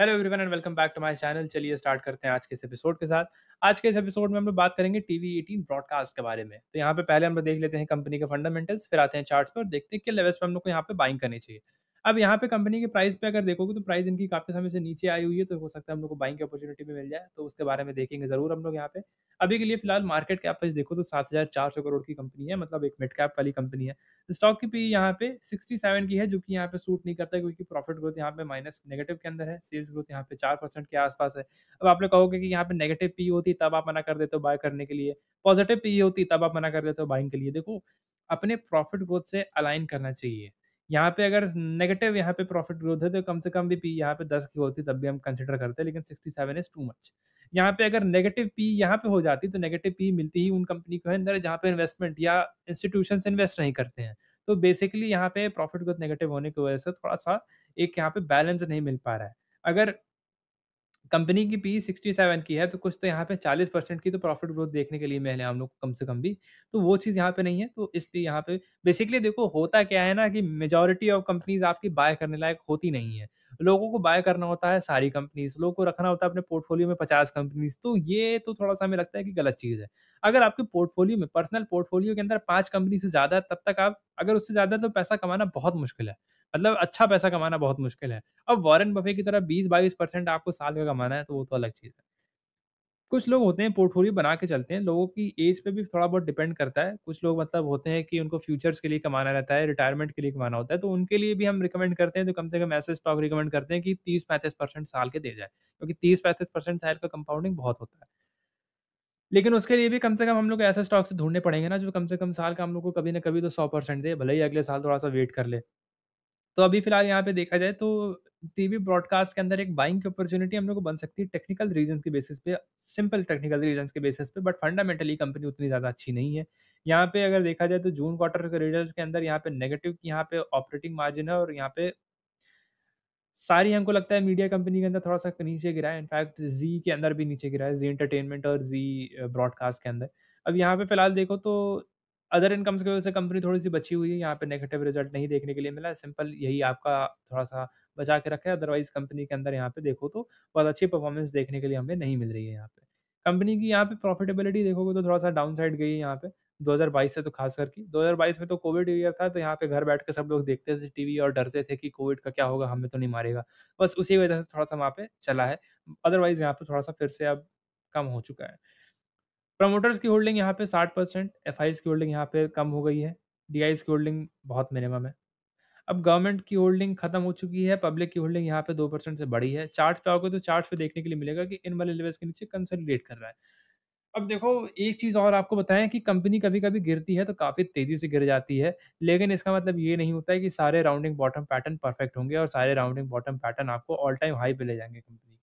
Hello everyone and welcome back to my channel चलिए start करते हैं आज के इस एपिसोड के साथ आज के इस एपिसोड में हम लोग बात करेंगे टीवी एटीन ब्रॉडकास्ट के बारे में तो यहाँ पे पहले हम लोग देख लेते हैं कंपनी के फंडामेंटल्स फिर आते हैं चार्ट्स पर देखते हैं किन लेवल्स पे हम लोग को यहाँ पे बाइंग करनी चाहिए अब यहाँ पे कंपनी के प्राइस पे अगर देखोगे तो प्राइस इनकी काफ़ी समय से नीचे आई हुई है तो हो सकता है हम लोग को बाइंग की अपॉर्चुनिटी भी मिल जाए तो उसके बारे में देखेंगे ज़रूर हम लोग यहाँ पे अभी के लिए फिलहाल मार्केट कैप वाइज देखो तो सात हज़ार चार सौ करोड़ की कंपनी है मतलब एक मिड कैप वाली कंपनी है स्टॉक की पी e यहाँ पे सिक्सटी सेवन की है जो कि यहाँ पे सूट नहीं करता क्योंकि प्रॉफिट ग्रोथ यहाँ पे माइनस नेगेटिव के अंदर है सेल्स ग्रोथ यहाँ पे चार परसेंट के आसपास है अब आप लोग कहोगे कि यहाँ पे नेगेटिव पी e होती तब आप मना कर देते हो बाय करने के लिए पॉजिटिव पी e होती तब आप मना कर देते हो बाइंग के लिए देखो अपने प्रॉफिट ग्रोथ से अलाइन करना चाहिए यहाँ पे अगर नेगेटिव यहाँ पे प्रॉफिट ग्रोथ है तो कम से कम भी पी यहाँ पे दस की होती तब भी हम कंसिडर करते हैं लेकिन sixty seven is too much यहाँ पे अगर नेगेटिव पी यहाँ पे हो जाती तो नेगेटिव पी मिलती ही उन कंपनी को है अंदर जहाँ पे इन्वेस्टमेंट या इंस्टीट्यूशन इन्वेस्ट नहीं करते हैं तो बेसिकली यहाँ पे प्रॉफिट ग्रोथ नेगेटिव होने की वजह से थोड़ा सा एक यहाँ पे बैलेंस नहीं मिल पा रहा है अगर कंपनी की पी सिक्सटी सेवन की है तो कुछ तो यहाँ पे चालीस परसेंट की तो प्रॉफिट ग्रोथ देखने के लिए मिले हम लोग कम से कम भी तो वो चीज़ यहाँ पे नहीं है तो इसलिए यहाँ पे बेसिकली देखो होता क्या है ना कि मेजोरिटी ऑफ कंपनीज आपकी बाय करने लायक होती नहीं है लोगों को बाय करना होता है सारी कंपनीज लोगों को रखना होता है अपने पोर्टफोलियो में पचास कंपनीज तो ये तो थोड़ा सा हमें लगता है कि गलत चीज़ है अगर आपके पोर्टफोलियो में पर्सनल पोर्टफोलियो के अंदर पाँच कंपनी से ज़्यादा तब तक आप अगर उससे ज़्यादा तो पैसा कमाना बहुत मुश्किल है मतलब अच्छा पैसा कमाना बहुत मुश्किल है अब वॉरेन बफे की तरह बीस बाईस परसेंट आपको साल का कमाना है तो वो तो अलग चीज़ है कुछ लोग होते हैं पोर्टफोलियो बना के चलते हैं, लोगों की एज पे भी थोड़ा बहुत डिपेंड करता है। कुछ लोग मतलब होते हैं कि उनको फ्यूचर्स के लिए कमाना रहता है, रिटायरमेंट के लिए कमाना होता है, तो उनके लिए भी हम रिकमेंड करते हैं, तो कम से कम ऐसे स्टॉक रिकमेंड करते हैं कि तीस पैंतीस परसेंट साल के दे जाए, क्योंकि तीस पैंतीस परसेंट साल का कंपाउंडिंग बहुत होता है। लेकिन उसके लिए भी कम से कम हम लोग ऐसे स्टॉक्स ढूंढने पड़ेंगे ना, जो कम से कम साल का हम लोग को कभी ना कभी तो परसेंट दे, भले ही अगले साल थोड़ा-सा वेट कर ले। तो अभी फिलहाल यहाँ पे देखा जाए तो टीवी ब्रॉडकास्ट के अंदर एक बाइंग की अपॉर्चुनिटी हम लोग को बन सकती है टेक्निकल रीजन के बेसिस पे सिंपल टेक्निकल रीजन के बेसिस पे बट फंडामेंटली कंपनी उतनी ज़्यादा अच्छी नहीं है यहाँ पे अगर देखा जाए तो जून क्वार्टर के रिजल्ट के अंदर यहाँ पे नेगेटिव की यहाँ पे ऑपरेटिंग मार्जिन है और यहाँ पे सारी हमको लगता है मीडिया कंपनी के अंदर थोड़ा सा नीचे गिरा है इनफैक्ट जी के अंदर भी नीचे गिरा है जी एंटरटेनमेंट और जी ब्रॉडकास्ट के अंदर अब यहाँ पे फिलहाल देखो तो अदर इनकम्स की वजह से कंपनी थोड़ी-सी बची हुई है, यहाँ पे नेगेटिव रिज़ल्ट नहीं देखने के लिए मिला, सिंपल यही आपका थोड़ा-सा बचा के है अदरवाइज़ कंपनी के अंदर यहाँ पे देखो तो बहुत अच्छी परफॉर्मेंस देखने के लिए हमें नहीं मिल रही है यहाँ पे। कंपनी की यहाँ पे प्रॉफिटेबिलिटी देखोगे तो थोड़ा-सा डाउन साइड गई है यहाँ पे, 2022 से तो खास करके। 2022 में तो कोविड ईयर था, तो यहाँ पे घर बैठ के सब लोग देखते थे टीवी और डरते थे कि कोविड का क्या होगा, हमें तो नहीं मारेगा। बस उसी वजह से थोड़ा-सा वहाँ पे चला है, अदरवाइज़ यहाँ पे थोड़ा-सा फिर से अब कम हो चुका है। प्रमोटर्स की होल्डिंग यहाँ पे साठ परसेंट एफ की होल्डिंग यहाँ पे कम हो गई है डीआईज की होल्डिंग बहुत मिनिमम है अब गवर्नमेंट की होल्डिंग खत्म हो चुकी है पब्लिक की होल्डिंग यहाँ पे दो परसेंट से बढ़ी है चार्ट पे आओगे तो चार्ट पे देखने के लिए मिलेगा कि इन वाले लेवल्स के नीचे कंसोलिडेट कर रहा है अब देखो एक चीज़ और आपको बताएं कि कंपनी कभी कभी गिरती है तो काफ़ी तेज़ी से गिर जाती है लेकिन इसका मतलब ये नहीं होता है कि सारे राउंडिंग बॉटम पैटर्न परफेक्ट होंगे और सारे राउंडिंग बॉटम पैटर्न आपको ऑल टाइम हाई पे ले जाएंगे कंपनी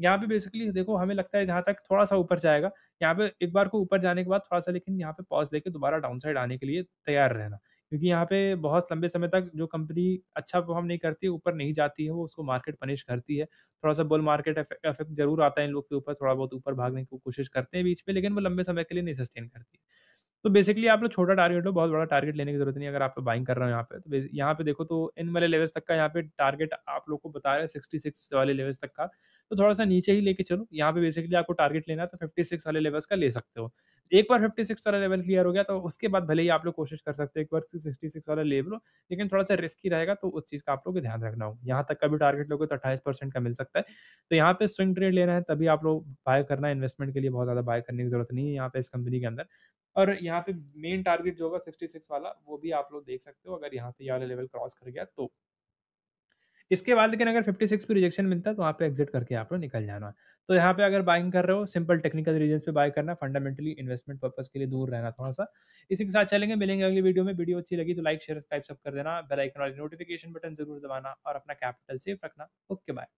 यहाँ पे बेसिकली देखो हमें लगता है जहाँ तक थोड़ा-सा ऊपर जाएगा, यहाँ पे एक बार को ऊपर जाने के बाद थोड़ा-सा लेकिन यहाँ पे पॉज़ लेके दोबारा डाउन साइड आने के लिए तैयार रहना। क्योंकि यहाँ पे बहुत लंबे समय तक जो कंपनी अच्छा परफ़ॉर्म नहीं करती, ऊपर नहीं जाती है, वो उसको मार्केट पनिश करती है। थोड़ा-सा बोल मार्केट इफ़ेक्ट ज़रूर आता है इन लोग के ऊपर, थोड़ा बहुत ऊपर भागने की कोशिश करते हैं बीच में, लेकिन वो लंबे समय के लिए नहीं सस्टेन करती। तो बेसिकली आप लोग छोटा टारगेट हो बहुत बड़ा टारगेट लेने की ज़रूरत नहीं अगर आप बाइंग कर रहे हो यहाँ पे। तो यहाँ पे देखो तो इन वाले लेवल्स तक का यहाँ पे टारगेट आप लोग को बता रहे हैं सिक्सटी वाले लेवल्स तक का। तो थोड़ा सा नीचे ही लेके चलो यहाँ पे बेसिकली आपको टारगेट लेना है तो फिफ्टी सिक्स वाले लेवल्स का ले सकते हो एक बार फिफ्टी सिक्स वाला लेवल क्लियर हो गया तो उसके बाद भले ही आप लोग कोशिश कर सकते हो एक बार सिक्सटी तो सिक्स वाला लेवल हो लेकिन थोड़ा सा रिस्की रहेगा तो उस चीज़ का आप लोग ध्यान रखना हो यहाँ तक का भी टारगेट लोगे तो अट्ठाईस परसेंट का मिल सकता है तो यहाँ पे स्विंग ट्रेड लेना है तभी आप लोग बाय करना इन्वेस्टमेंट के लिए बहुत ज़्यादा बाय करने की जरूरत नहीं है यहाँ पे इस कंपनी के अंदर और यहाँ पे मेन टारगेट जो होगा सिक्सटी सिक्स वाला वो भी आप लोग देख सकते हो अगर यहाँ पे ये वाला लेवल क्रॉस कर गया तो इसके बाद लेकिन अगर 56 भी रिजेक्शन मिलता है तो वहाँ पे एग्जिट करके आप लोग निकल जाना तो यहाँ पे अगर बाइंग कर रहे हो सिंपल टेक्निकल रीजन पे बाय करना फंडामेंटली इन्वेस्टमेंट पर्पज के लिए दूर रहना थोड़ा सा इसी के साथ चलेंगे मिलेंगे अगली वीडियो में वीडियो अच्छी लगी तो लाइक शेयर सब्सक्राइब सब कर देना बेल आइकन वाली नोटिफिकेशन बटन जरूर दबाना और अपना कैपिटल सेफ रखना ओके बाय